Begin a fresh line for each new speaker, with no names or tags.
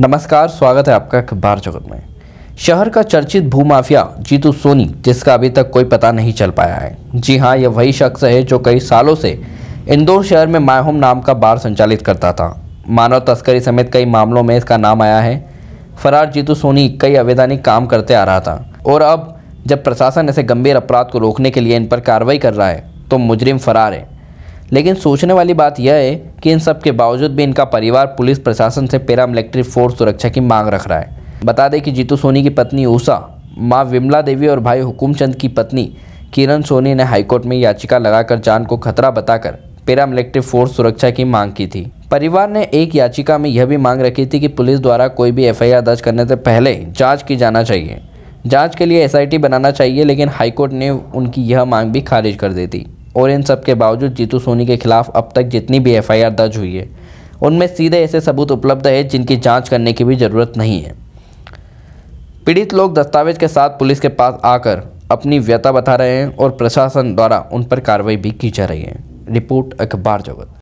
नमस्कार स्वागत है आपका अखबार जगत में शहर का चर्चित भूमाफिया जीतू सोनी जिसका अभी तक कोई पता नहीं चल पाया है जी हाँ यह वही शख्स है जो कई सालों से इंदौर शहर में मायहोम नाम का बार संचालित करता था मानव तस्करी समेत कई मामलों में इसका नाम आया है फरार जीतू सोनी कई अवैधानिक काम करते आ रहा था और अब जब प्रशासन ऐसे गंभीर अपराध को रोकने के लिए इन पर कार्रवाई कर रहा है तो मुजरिम फरार है लेकिन सोचने वाली बात यह है कि इन सब के बावजूद भी इनका परिवार पुलिस प्रशासन से मिलिट्री फोर्स सुरक्षा की मांग रख रहा है बता दें कि जीतू सोनी की पत्नी ऊषा माँ विमला देवी और भाई हुकुमचंद की पत्नी किरण सोनी ने हाईकोर्ट में याचिका लगाकर जान को खतरा बताकर मिलिट्री फोर्स सुरक्षा की मांग की थी परिवार ने एक याचिका में यह भी मांग रखी थी कि पुलिस द्वारा कोई भी एफआईआर दर्ज करने से पहले जांच की जाना चाहिए जांच के लिए एसआईटी बनाना चाहिए लेकिन हाईकोर्ट ने उनकी यह मांग भी खारिज कर दी थी और इन सब के बावजूद जीतू सोनी के खिलाफ अब तक जितनी भी एफआईआर दर्ज हुई है उनमें सीधे ऐसे सबूत उपलब्ध है जिनकी जांच करने की भी ज़रूरत नहीं है पीड़ित लोग दस्तावेज के साथ पुलिस के पास आकर अपनी व्यथा बता रहे हैं और प्रशासन द्वारा उन पर कार्रवाई भी की जा रही है रिपोर्ट अखबार जगत